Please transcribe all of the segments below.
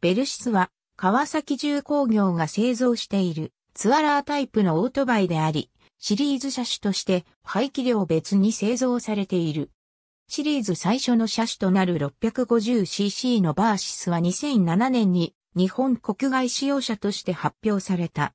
ベルシスは、川崎重工業が製造しているツアラータイプのオートバイであり、シリーズ車種として排気量別に製造されている。シリーズ最初の車種となる 650cc のバーシスは2007年に日本国外使用車として発表された。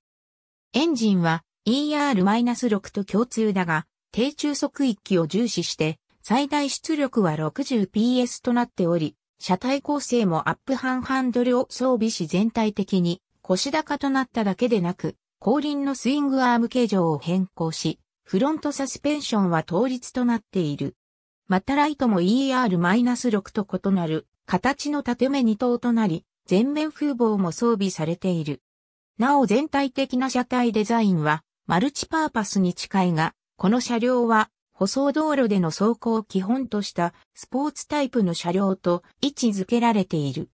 エンジンは ER-6 と共通だが、低中速域を重視して、最大出力は 60PS となっており、車体構成もアップハンハンドルを装備し全体的に腰高となっただけでなく、後輪のスイングアーム形状を変更し、フロントサスペンションは倒立となっている。またライトも ER-6 と異なる形の縦目2等となり、全面風防も装備されている。なお全体的な車体デザインはマルチパーパスに近いが、この車両は舗装道路での走行を基本としたスポーツタイプの車両と位置づけられている。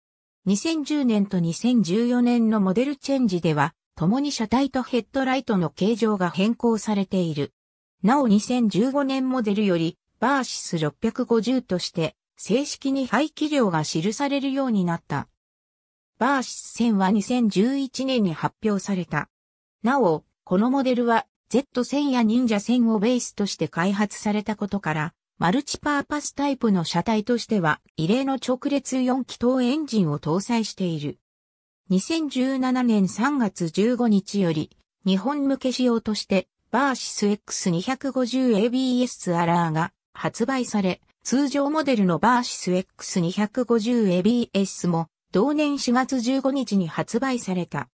2010年と2014年のモデルチェンジでは、共に車体とヘッドライトの形状が変更されている。なお2015年モデルより、バーシス650として、正式に排気量が記されるようになった。バーシス1000は2011年に発表された。なお、このモデルは Z1000 や忍者1000をベースとして開発されたことから、マルチパーパスタイプの車体としては異例の直列4気筒エンジンを搭載している。2017年3月15日より日本向け仕様としてバーシス X250ABS ツアラーが発売され、通常モデルのバーシス X250ABS も同年4月15日に発売された。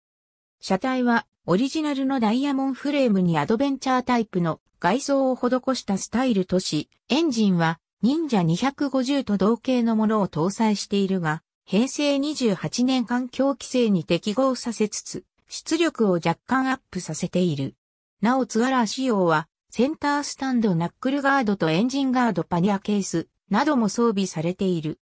車体はオリジナルのダイヤモンフレームにアドベンチャータイプの外装を施したスタイルとし、エンジンは忍者250と同型のものを搭載しているが、平成28年環境規制に適合させつつ、出力を若干アップさせている。なおツアラー仕様は、センタースタンドナックルガードとエンジンガードパニアケースなども装備されている。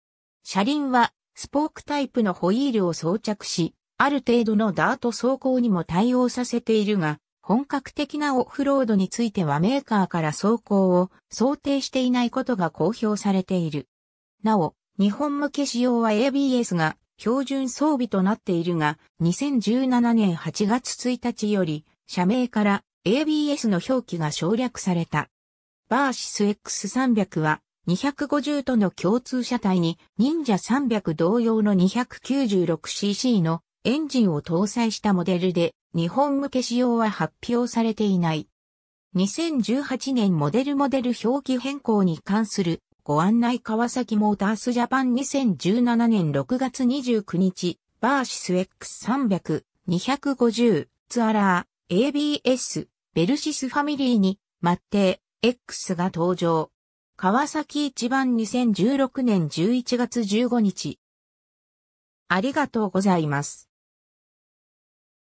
車輪はスポークタイプのホイールを装着し、ある程度のダート走行にも対応させているが、本格的なオフロードについてはメーカーから走行を想定していないことが公表されている。なお、日本向け仕様は ABS が標準装備となっているが、2017年8月1日より、社名から ABS の表記が省略された。バーシス X300 は250との共通車体に忍者300同様の 296cc のエンジンを搭載したモデルで、日本向け仕様は発表されていない。2018年モデルモデル表記変更に関するご案内川崎モータースジャパン2017年6月29日、バーシス X300、250、ツアラー、ABS、ベルシスファミリーに、マッテー、X が登場。川崎一番2016年11月15日。ありがとうございます。